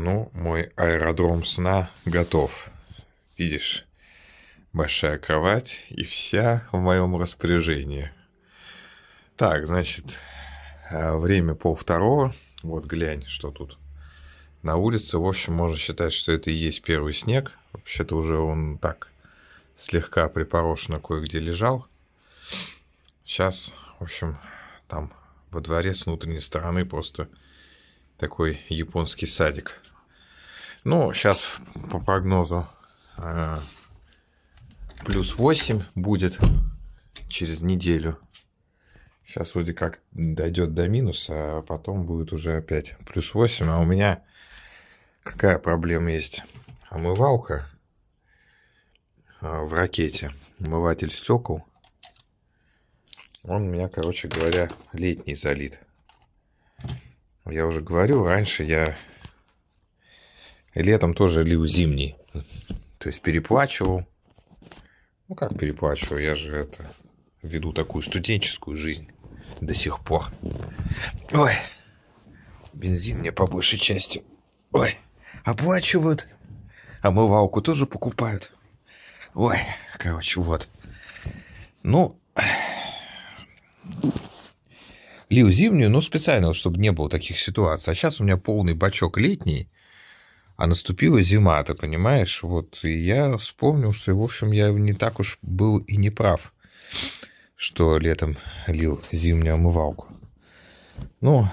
Ну, мой аэродром сна готов. Видишь, большая кровать и вся в моем распоряжении. Так, значит, а, время пол второго. Вот глянь, что тут на улице. В общем, можно считать, что это и есть первый снег. Вообще-то уже он так слегка припорошенно кое-где лежал. Сейчас, в общем, там во дворе с внутренней стороны просто такой японский садик. Ну, сейчас по прогнозу э, плюс 8 будет через неделю. Сейчас вроде как дойдет до минуса, а потом будет уже опять плюс 8. А у меня какая проблема есть? Омывалка э, в ракете, омыватель стекол. Он у меня, короче говоря, летний залит. Я уже говорю, раньше я Летом тоже лил зимний. То есть переплачивал. Ну как переплачивал? Я же это веду такую студенческую жизнь до сих пор. Ой, бензин мне по большей части. Ой, оплачивают. Омывалку а тоже покупают. Ой, короче, вот. Ну, лил зимнюю, но специально, чтобы не было таких ситуаций. А сейчас у меня полный бачок летний – а наступила зима, ты понимаешь? Вот, и я вспомнил, что, в общем, я не так уж был и не прав, что летом лил зимнюю омывалку. Ну,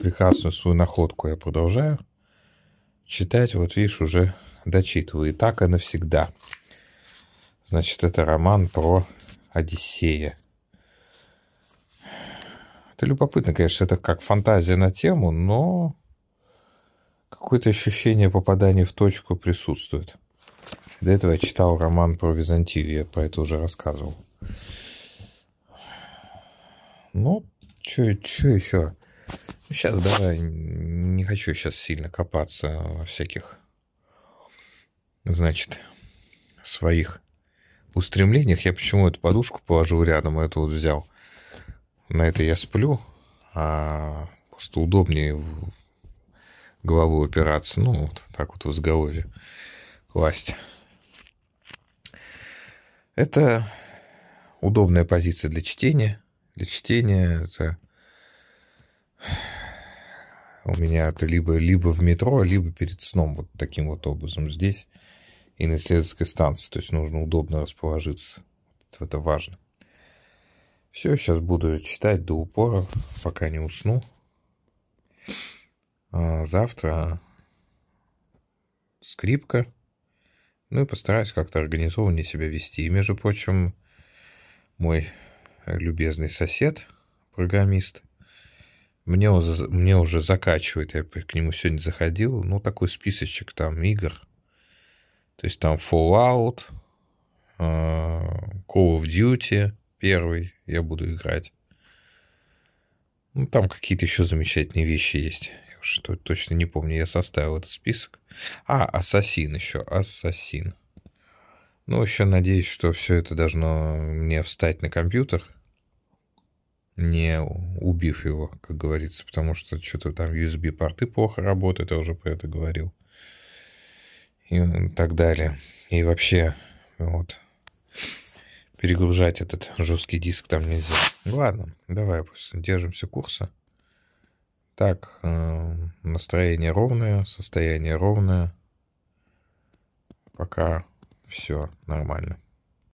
прекрасную свою находку я продолжаю читать. Вот, видишь, уже дочитываю. И так и навсегда. Значит, это роман про Одиссея. Это любопытно, конечно, это как фантазия на тему, но какое-то ощущение попадания в точку присутствует. До этого я читал роман про Византию, я про это уже рассказывал. Ну, что еще? Сейчас давай, не хочу сейчас сильно копаться во всяких, значит, своих устремлениях. Я почему эту подушку положил рядом, эту вот взял. На этой я сплю, а просто удобнее голову опираться. Ну, вот так вот в изголовье класть. Это удобная позиция для чтения. Для чтения это у меня это либо, либо в метро, либо перед сном, вот таким вот образом здесь и на исследовательской станции. То есть нужно удобно расположиться. Это важно. Все, сейчас буду читать до упора, пока не усну. А, завтра скрипка. Ну и постараюсь как-то организованнее себя вести. И, между прочим, мой любезный сосед, программист, мне, мне уже закачивает, я к нему сегодня заходил, ну, такой списочек там игр. То есть там Fallout, а, Call of Duty первый я буду играть. Ну, там какие-то еще замечательные вещи есть что точно не помню, я составил этот список. А, Ассасин еще, Ассасин. Ну, еще надеюсь, что все это должно мне встать на компьютер, не убив его, как говорится, потому что что-то там USB-порты плохо работают, я уже про это говорил. И так далее. И вообще, вот, перегружать этот жесткий диск там нельзя. Ладно, давай просто держимся курса. Так, э, настроение ровное, состояние ровное. Пока все нормально.